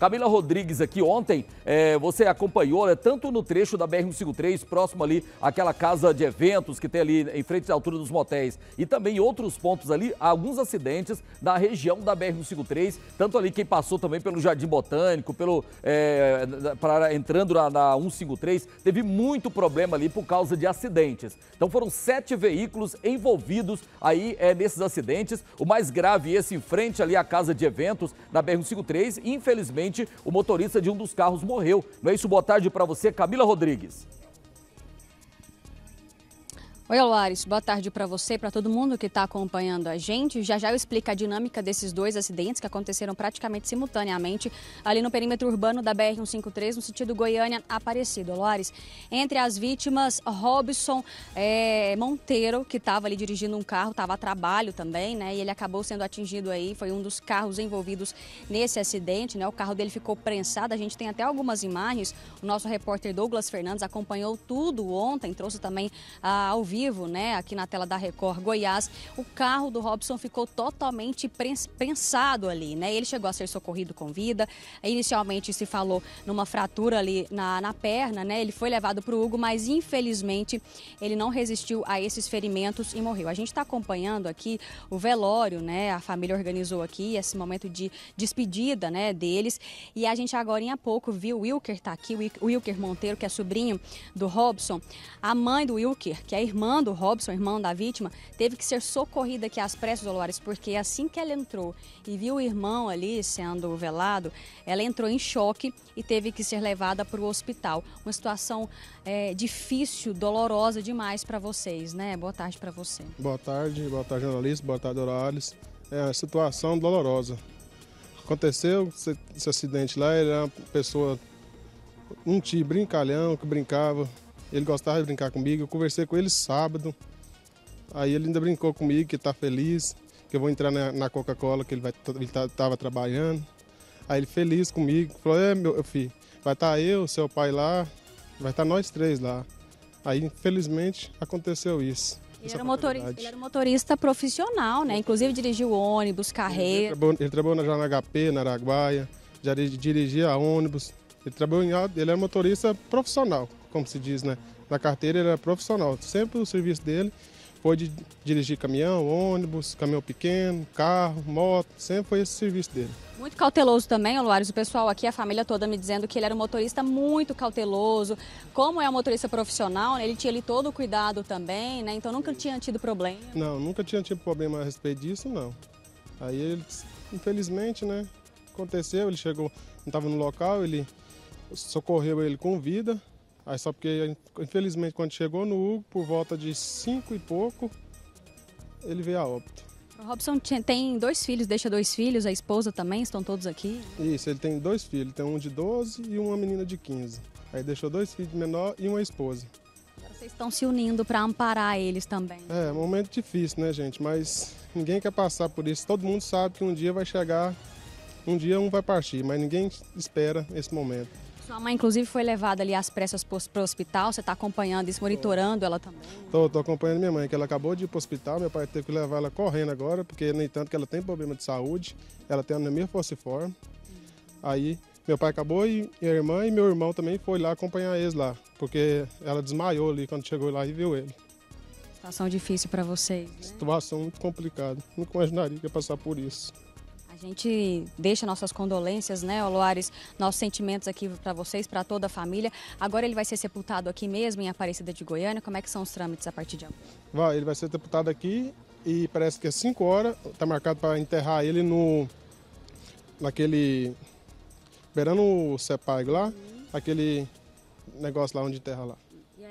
Camila Rodrigues aqui ontem, é, você acompanhou, né, tanto no trecho da BR-153, próximo ali àquela casa de eventos que tem ali em frente à altura dos motéis, e também em outros pontos ali, alguns acidentes na região da BR-153, tanto ali quem passou também pelo Jardim Botânico, pelo é, pra, entrando na, na 153, teve muito problema ali por causa de acidentes. Então foram sete veículos envolvidos aí é, nesses acidentes, o mais grave esse em frente ali à casa de eventos na BR-153, infelizmente o motorista de um dos carros morreu. Não é isso? Boa tarde para você, Camila Rodrigues. Oi, Laris, boa tarde para você e para todo mundo que está acompanhando a gente. Já já eu explico a dinâmica desses dois acidentes que aconteceram praticamente simultaneamente ali no perímetro urbano da BR-153, no sentido Goiânia-Aparecido. Laris, entre as vítimas, Robson é, Monteiro, que estava ali dirigindo um carro, estava a trabalho também, né? E ele acabou sendo atingido aí, foi um dos carros envolvidos nesse acidente, né? O carro dele ficou prensado, a gente tem até algumas imagens. O nosso repórter Douglas Fernandes acompanhou tudo ontem, trouxe também ah, ao vivo vivo, né, aqui na tela da Record Goiás, o carro do Robson ficou totalmente prensado ali, né? Ele chegou a ser socorrido com vida. Inicialmente se falou numa fratura ali na, na perna, né? Ele foi levado para o Hugo, mas infelizmente ele não resistiu a esses ferimentos e morreu. A gente está acompanhando aqui o velório, né? A família organizou aqui esse momento de despedida, né, deles. E a gente agora em pouco viu o Wilker tá aqui, o Wilker Monteiro, que é sobrinho do Robson, a mãe do Wilker, que é irmã Armando Robson, irmão da vítima, teve que ser socorrida aqui às pressas, Dolores, porque assim que ela entrou e viu o irmão ali sendo velado, ela entrou em choque e teve que ser levada para o hospital. Uma situação é, difícil, dolorosa demais para vocês, né? Boa tarde para você. Boa tarde, boa tarde, jornalista, boa tarde, Dolores. É, uma situação dolorosa. Aconteceu esse, esse acidente lá, ele era uma pessoa, um tio brincalhão que brincava ele gostava de brincar comigo. Eu conversei com ele sábado. Aí ele ainda brincou comigo que está feliz, que eu vou entrar na, na Coca-Cola que ele estava tá, trabalhando. Aí ele feliz comigo, falou: "É, meu filho, vai estar tá eu, seu pai lá, vai estar tá nós três lá". Aí, infelizmente, aconteceu isso. Ele era, motorista, ele era motorista profissional, né? Inclusive dirigiu ônibus, carreira. Ele trabalhou, ele trabalhou já na HP, na Araguaia, já dirigia ônibus. Ele trabalhou em, ele era motorista profissional como se diz, né, na carteira, ele era profissional. Sempre o serviço dele foi de dirigir caminhão, ônibus, caminhão pequeno, carro, moto, sempre foi esse serviço dele. Muito cauteloso também, Luares. O pessoal aqui, a família toda me dizendo que ele era um motorista muito cauteloso. Como é um motorista profissional, né, ele tinha ali todo o cuidado também, né? Então nunca tinha tido problema. Não, nunca tinha tido problema a respeito disso, não. Aí ele, infelizmente, né, aconteceu, ele chegou, não estava no local, ele socorreu ele com vida, Aí só porque, infelizmente, quando chegou no Hugo, por volta de 5 e pouco, ele veio a óbito. O Robson tem dois filhos, deixa dois filhos, a esposa também, estão todos aqui? Isso, ele tem dois filhos, tem um de 12 e uma menina de 15. Aí deixou dois filhos menor e uma esposa. Vocês estão se unindo para amparar eles também. É, é momento difícil, né, gente? Mas ninguém quer passar por isso. Todo mundo sabe que um dia vai chegar, um dia um vai partir, mas ninguém espera esse momento. Sua mãe, inclusive, foi levada ali às pressas para o hospital. Você está acompanhando isso, monitorando ela também? Estou acompanhando minha mãe, que ela acabou de ir para o hospital. Meu pai teve que levar ela correndo agora, porque, no entanto, que ela tem problema de saúde. Ela tem anemia falciforme. Aí, meu pai acabou e minha irmã e meu irmão também foi lá acompanhar eles lá, porque ela desmaiou ali quando chegou lá e viu ele. Situação difícil para vocês, né? Situação muito complicada. Nunca imaginaria que ia passar por isso gente deixa nossas condolências, né, Oloares, nossos sentimentos aqui para vocês, para toda a família. Agora ele vai ser sepultado aqui mesmo, em Aparecida de Goiânia. Como é que são os trâmites a partir de agora? Ele vai ser sepultado aqui e parece que é 5 horas, está marcado para enterrar ele no naquele beirando o Sepag lá, uhum. aquele negócio lá onde enterra lá.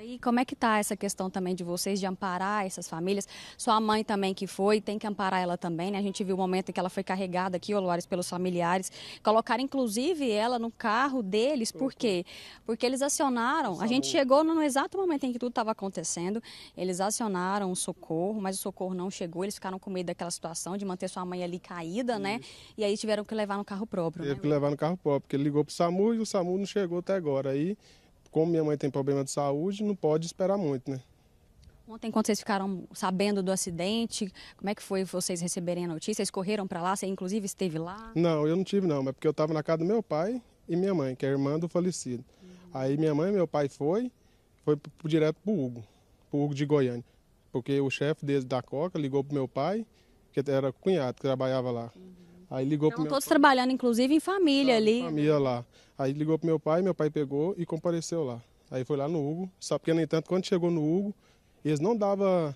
E como é que está essa questão também de vocês de amparar essas famílias? Sua mãe também que foi, tem que amparar ela também, né? A gente viu o momento em que ela foi carregada aqui, Oluares, pelos familiares. Colocaram, inclusive, ela no carro deles. Por quê? Porque eles acionaram. A gente chegou no, exato momento em que tudo estava acontecendo. Eles acionaram o socorro, mas o socorro não chegou. Eles ficaram com medo daquela situação de manter sua mãe ali caída, né? Isso. né? E aí tiveram que levar no carro próprio. Teve né? que levar no carro próprio, porque ele ligou o SAMU e o SAMU não chegou até agora. Aí como minha mãe tem problema de saúde, não pode esperar muito, né? Ontem, quando vocês ficaram sabendo do acidente, como é que foi vocês receberem a notícia? Vocês correram para lá? Você, inclusive, esteve lá? Não, eu não tive não, mas porque eu estava na casa do meu pai e minha mãe, que é a irmã do falecido. Uhum. Aí minha mãe e meu pai foi, foi direto para o Hugo, para o Hugo de Goiânia. Porque o chefe da Coca ligou para meu pai, que era cunhado, que trabalhava lá. Uhum. Aí ligou Estão todos pai. trabalhando, inclusive, em família tá, ali. Família lá. Aí ligou pro meu pai, meu pai pegou e compareceu lá. Aí foi lá no Hugo, só porque, no entanto, quando chegou no Hugo, eles não dava,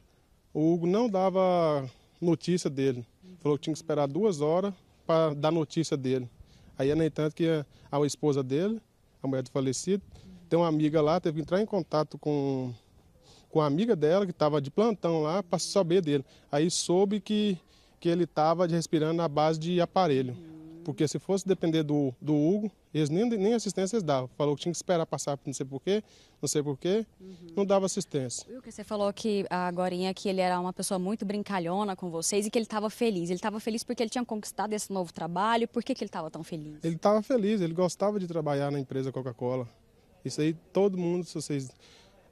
o Hugo não dava notícia dele. Falou que tinha que esperar duas horas para dar notícia dele. Aí, no entanto, que a, a esposa dele, a mulher do falecido, tem uma amiga lá, teve que entrar em contato com, com a amiga dela, que estava de plantão lá, para saber dele. Aí soube que que ele estava respirando na base de aparelho. Porque se fosse depender do, do Hugo, eles nem, nem assistência eles davam. Falou que tinha que esperar passar não sei porquê, não sei porquê, uhum. não dava assistência. que você falou que agora que ele era uma pessoa muito brincalhona com vocês e que ele estava feliz. Ele estava feliz porque ele tinha conquistado esse novo trabalho. Por que, que ele estava tão feliz? Ele estava feliz, ele gostava de trabalhar na empresa Coca-Cola. Isso aí todo mundo, se vocês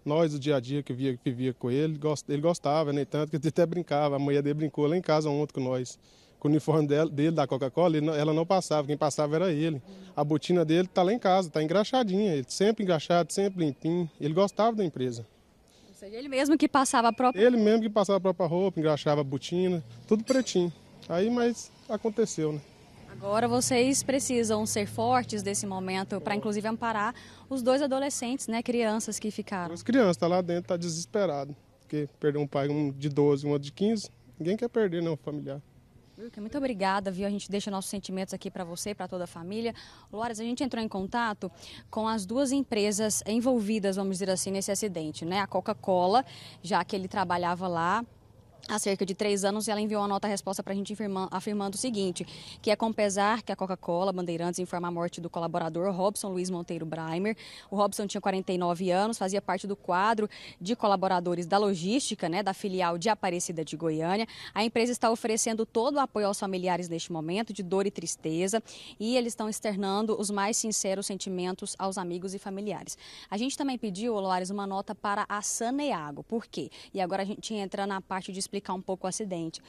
nós o dia a dia que vivia com ele, ele gostava, nem né? tanto que ele até brincava. A mulher dele brincou lá em casa ontem com nós. Com o uniforme dele, dele da Coca-Cola, ela não passava, quem passava era ele. A botina dele está lá em casa, está engraxadinha, ele sempre engraxado, sempre limpinho. Ele gostava da empresa. Ou seja, ele mesmo que passava a própria Ele mesmo que passava a própria roupa, engraxava a botina, tudo pretinho. Aí, mas aconteceu, né? Agora vocês precisam ser fortes desse momento para inclusive amparar os dois adolescentes, né, crianças que ficaram. As crianças tá lá dentro tá desesperado, porque perdeu um pai um de 12, um de 15, ninguém quer perder não, familiar. Muito obrigada, viu? A gente deixa nossos sentimentos aqui para você, para toda a família. Luares, a gente entrou em contato com as duas empresas envolvidas, vamos dizer assim, nesse acidente, né? A Coca-Cola, já que ele trabalhava lá, há cerca de três anos, ela enviou uma nota-resposta para a gente afirma, afirmando o seguinte, que é com pesar que a Coca-Cola Bandeirantes informa a morte do colaborador Robson Luiz Monteiro Breimer. O Robson tinha 49 anos, fazia parte do quadro de colaboradores da logística, né, da filial de Aparecida de Goiânia. A empresa está oferecendo todo o apoio aos familiares neste momento de dor e tristeza e eles estão externando os mais sinceros sentimentos aos amigos e familiares. A gente também pediu, Loares, uma nota para a Saneago. Por quê? E agora a gente entra na parte de explicar um pouco o acidente.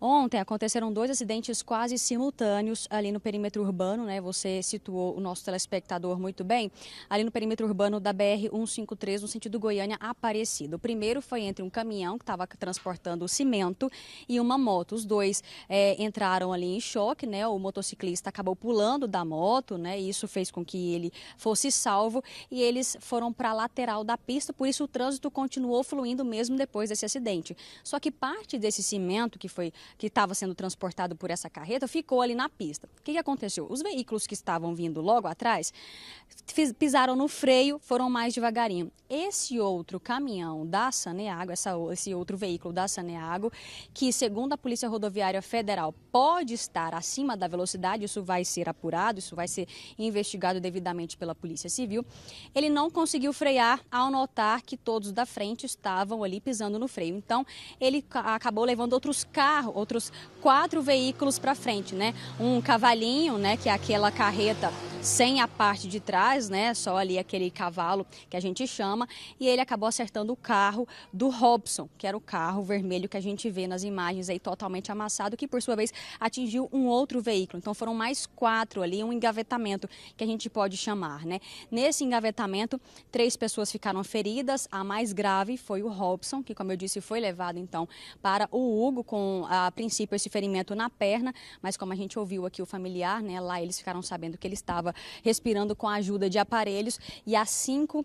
Ontem aconteceram dois acidentes quase simultâneos ali no perímetro urbano, né? Você situou o nosso telespectador muito bem, ali no perímetro urbano da BR 153 no sentido Goiânia Aparecida. O primeiro foi entre um caminhão que estava transportando cimento e uma moto. Os dois é, entraram ali em choque, né? O motociclista acabou pulando da moto, né? E isso fez com que ele fosse salvo e eles foram para a lateral da pista, por isso o trânsito continuou fluindo mesmo depois desse acidente. Só que parte desse cimento que foi que estava sendo transportado por essa carreta ficou ali na pista. O que, que aconteceu? Os veículos que estavam vindo logo atrás pisaram no freio, foram mais devagarinho. Esse outro caminhão da Saneago, essa, esse outro veículo da Saneago, que segundo a Polícia Rodoviária Federal pode estar acima da velocidade, isso vai ser apurado, isso vai ser investigado devidamente pela Polícia Civil, ele não conseguiu frear ao notar que todos da frente estavam ali pisando no freio. Então, ele acabou levando outros carros, outros quatro veículos para frente, né? Um cavalinho, né, que é aquela carreta sem a parte de trás, né? Só ali aquele cavalo que a gente chama, e ele acabou acertando o carro do Robson, que era o carro vermelho que a gente vê nas imagens aí totalmente amassado, que por sua vez atingiu um outro veículo. Então foram mais quatro ali, um engavetamento que a gente pode chamar, né? Nesse engavetamento, três pessoas ficaram feridas. A mais grave foi o Robson, que como eu disse foi levado então para o Hugo com a a princípio esse ferimento na perna, mas como a gente ouviu aqui o familiar, né, lá eles ficaram sabendo que ele estava respirando com a ajuda de aparelhos e às 5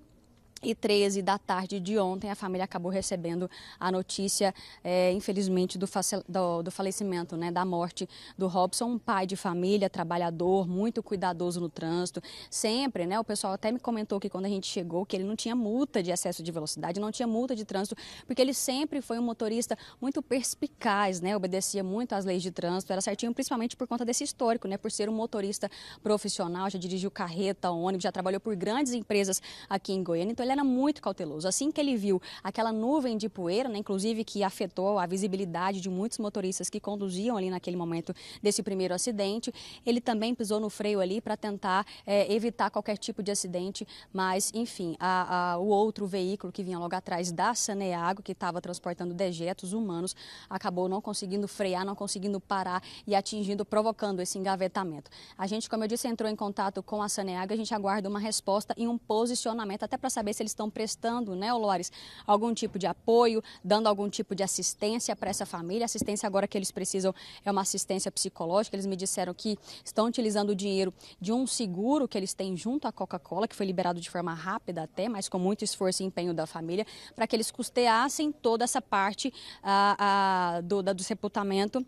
e 13 da tarde de ontem, a família acabou recebendo a notícia, é, infelizmente, do, do, do, falecimento, né, da morte do Robson, um pai de família, trabalhador, muito cuidadoso no trânsito, sempre, né, o pessoal até me comentou que quando a gente chegou, que ele não tinha multa de excesso de velocidade, não tinha multa de trânsito, porque ele sempre foi um motorista muito perspicaz, né, obedecia muito às leis de trânsito, era certinho principalmente por conta desse histórico, né, por ser um motorista profissional, já dirigiu carreta, ônibus, já trabalhou por grandes empresas aqui em Goiânia, então ele ele era muito cauteloso. Assim que ele viu aquela nuvem de poeira, né, inclusive que afetou a visibilidade de muitos motoristas que conduziam ali naquele momento desse primeiro acidente, ele também pisou no freio ali para tentar é, evitar qualquer tipo de acidente, mas enfim, a, a, o outro veículo que vinha logo atrás da Saneago, que estava transportando dejetos humanos, acabou não conseguindo frear, não conseguindo parar e atingindo, provocando esse engavetamento. A gente, como eu disse, entrou em contato com a Saneago, a gente aguarda uma resposta e um posicionamento até para saber se se eles estão prestando, né, Olores, algum tipo de apoio, dando algum tipo de assistência para essa família. A assistência agora que eles precisam é uma assistência psicológica. Eles me disseram que estão utilizando o dinheiro de um seguro que eles têm junto à Coca-Cola, que foi liberado de forma rápida até, mas com muito esforço e empenho da família, para que eles custeassem toda essa parte ah, ah, do, da, do sepultamento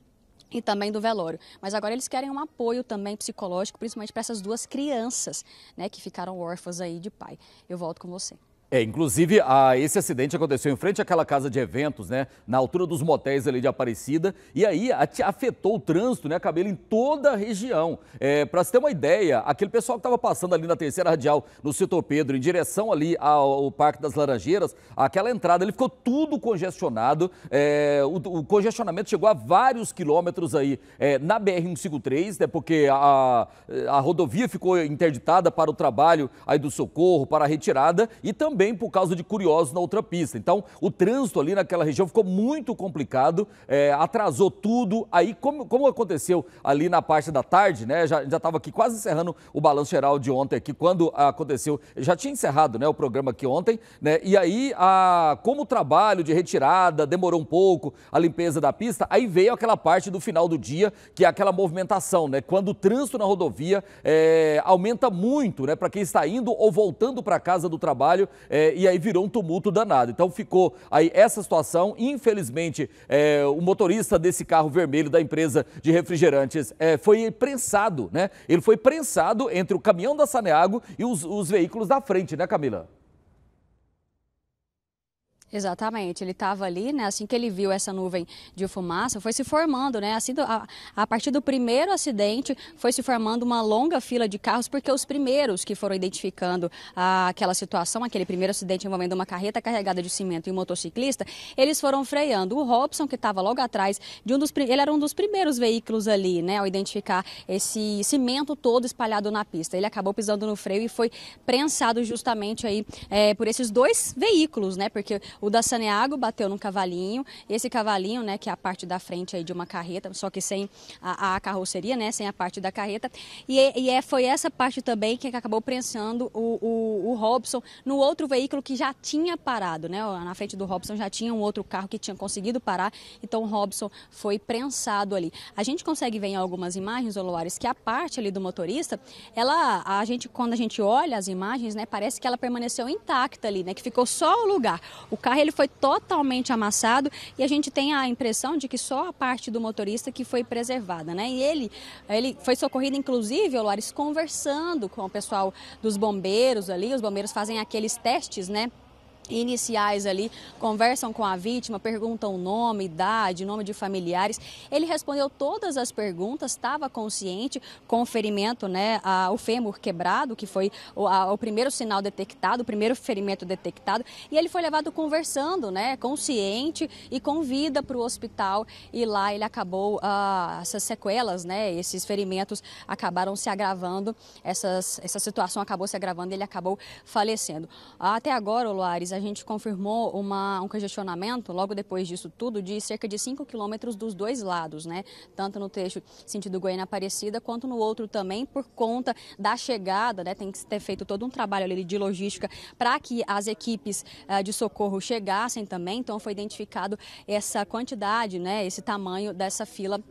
e também do velório. Mas agora eles querem um apoio também psicológico, principalmente para essas duas crianças, né, que ficaram órfãs aí de pai. Eu volto com você. É, inclusive, a, esse acidente aconteceu em frente àquela casa de eventos, né? Na altura dos motéis ali de Aparecida. E aí a, afetou o trânsito, né, Cabelo, em toda a região. É, Para se ter uma ideia, aquele pessoal que estava passando ali na terceira radial, no setor Pedro, em direção ali ao, ao, Parque das Laranjeiras, aquela entrada, ele ficou tudo congestionado. É, o, o, congestionamento chegou a vários quilômetros aí é, na BR-153, né? Porque a, a rodovia ficou interditada para o trabalho aí do socorro, para a retirada e também também por causa de curiosos na outra pista. Então, o trânsito ali naquela região ficou muito complicado, é, atrasou tudo. Aí, como, como aconteceu ali na parte da tarde, né? Já estava aqui quase encerrando o balanço geral de ontem aqui, quando aconteceu. Já tinha encerrado né, o programa aqui ontem, né? E aí, a, como o trabalho de retirada demorou um pouco, a limpeza da pista, aí veio aquela parte do final do dia, que é aquela movimentação, né? Quando o trânsito na rodovia é, aumenta muito, né? Para quem está indo ou voltando para casa do trabalho, é, e aí virou um tumulto danado. Então ficou aí essa situação. Infelizmente, é, o motorista desse carro vermelho da empresa de refrigerantes é, foi prensado, né? Ele foi prensado entre o caminhão da Saneago e os, os veículos da frente, né, Camila? Exatamente, ele estava ali, né? Assim que ele viu essa nuvem de fumaça, foi se formando, né? Assim, a, a, partir do primeiro acidente, foi se formando uma longa fila de carros, porque os primeiros que foram identificando aquela situação, aquele primeiro acidente envolvendo uma carreta carregada de cimento e um motociclista, eles foram freando. O Robson, que estava logo atrás de um dos ele era um dos primeiros veículos ali, né? Ao identificar esse cimento todo espalhado na pista. Ele acabou pisando no freio e foi prensado justamente aí é, por esses dois veículos, né? Porque o da Saneago bateu num cavalinho. Esse cavalinho, né, que é a parte da frente aí de uma carreta, só que sem a, a carroceria, né, sem a parte da carreta. E, é, e é, foi essa parte também que acabou prensando o, o, o Robson no outro veículo que já tinha parado, né? Na frente do Robson já tinha um outro carro que tinha conseguido parar, então o Robson foi prensado ali. A gente consegue ver em algumas imagens, Oloares, que a parte ali do motorista, ela, a gente, quando a gente olha as imagens, né, parece que ela permaneceu intacta ali, né? Que ficou só o lugar. O carro carro ele foi totalmente amassado e a gente tem a impressão de que só a parte do motorista que foi preservada, né? E ele, ele foi socorrido, inclusive, Olares, conversando com o pessoal dos bombeiros ali. Os bombeiros fazem aqueles testes, né? iniciais ali, conversam com a vítima, perguntam nome, idade, nome de familiares. Ele respondeu todas as perguntas, estava consciente com o ferimento, né, a, o fêmur quebrado, que foi o, a, o, primeiro sinal detectado, o primeiro ferimento detectado, e ele foi levado conversando, né, consciente e com vida para o hospital e lá ele acabou, ah, essas sequelas, né, esses ferimentos acabaram se agravando, essas, essa situação acabou se agravando e ele acabou falecendo. Até agora, Luares a gente confirmou uma, um congestionamento logo depois disso tudo de cerca de 5 quilômetros dos dois lados, né? Tanto no trecho sentido Goiânia Aparecida quanto no outro também por conta da chegada, né? Tem que ter feito todo um trabalho ali de logística para que as equipes uh, de socorro chegassem também. Então foi identificado essa quantidade, né? Esse tamanho dessa fila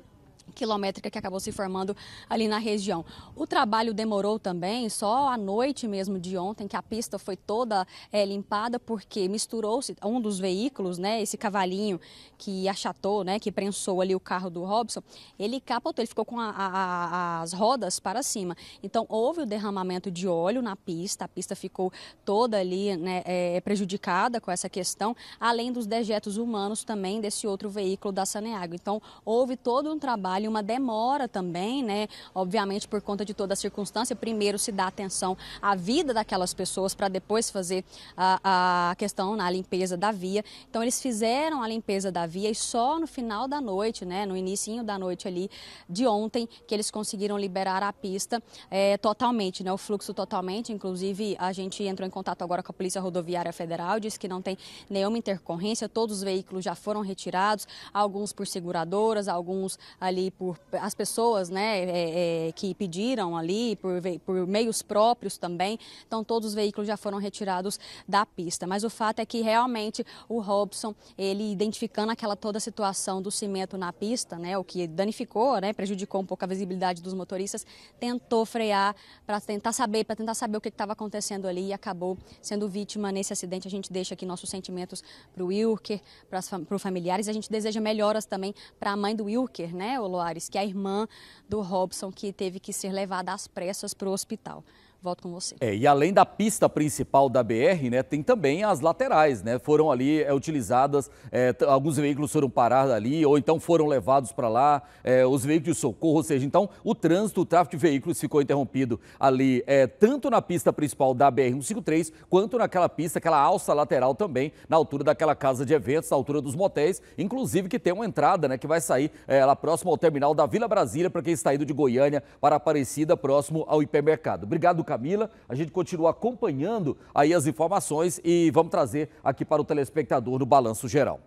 quilométrica que acabou se formando ali na região. O trabalho demorou também, só à noite mesmo de ontem, que a pista foi toda é, limpada, porque misturou-se um dos veículos, né, esse cavalinho que achatou, né, que prensou ali o carro do Robson, ele capotou, ele ficou com a, a, a, as rodas para cima. Então, houve o derramamento de óleo na pista, a pista ficou toda ali né, é, prejudicada com essa questão, além dos dejetos humanos também desse outro veículo da Saneago. Então, houve todo um trabalho ali uma demora também, né? Obviamente por conta de toda a circunstância. Primeiro se dá atenção à vida daquelas pessoas para depois fazer a, a questão na limpeza da via. Então eles fizeram a limpeza da via e só no final da noite, né? No início da noite ali de ontem que eles conseguiram liberar a pista é, totalmente, né? O fluxo totalmente. Inclusive a gente entrou em contato agora com a Polícia Rodoviária Federal, disse que não tem nenhuma intercorrência, todos os veículos já foram retirados, alguns por seguradoras, alguns ali por as pessoas né, é, é, que pediram ali, por, por meios próprios também. Então, todos os veículos já foram retirados da pista. Mas o fato é que realmente o Robson, ele identificando aquela toda a situação do cimento na pista, né, o que danificou, né, prejudicou um pouco a visibilidade dos motoristas, tentou frear para tentar saber, para tentar saber o que estava acontecendo ali e acabou sendo vítima nesse acidente. A gente deixa aqui nossos sentimentos para o Wilker, para os familiares. A gente deseja melhoras também para a mãe do Wilker, né, o Soares, que é a irmã do Robson, que teve que ser levada às pressas para o hospital. Volto com você. É, e além da pista principal da BR, né, tem também as laterais, né? Foram ali é, utilizadas, é, alguns veículos foram parados ali, ou então foram levados para lá, é, os veículos de socorro, ou seja, então o trânsito, o tráfego de veículos ficou interrompido ali, é, tanto na pista principal da BR-153, quanto naquela pista, aquela alça lateral também, na altura daquela casa de eventos, na altura dos motéis, inclusive que tem uma entrada, né, que vai sair é, lá próximo ao terminal da Vila Brasília, para quem está indo de Goiânia para Aparecida, próximo ao hipermercado. Obrigado, Camila. A gente continua acompanhando aí as informações e vamos trazer aqui para o telespectador no Balanço Geral.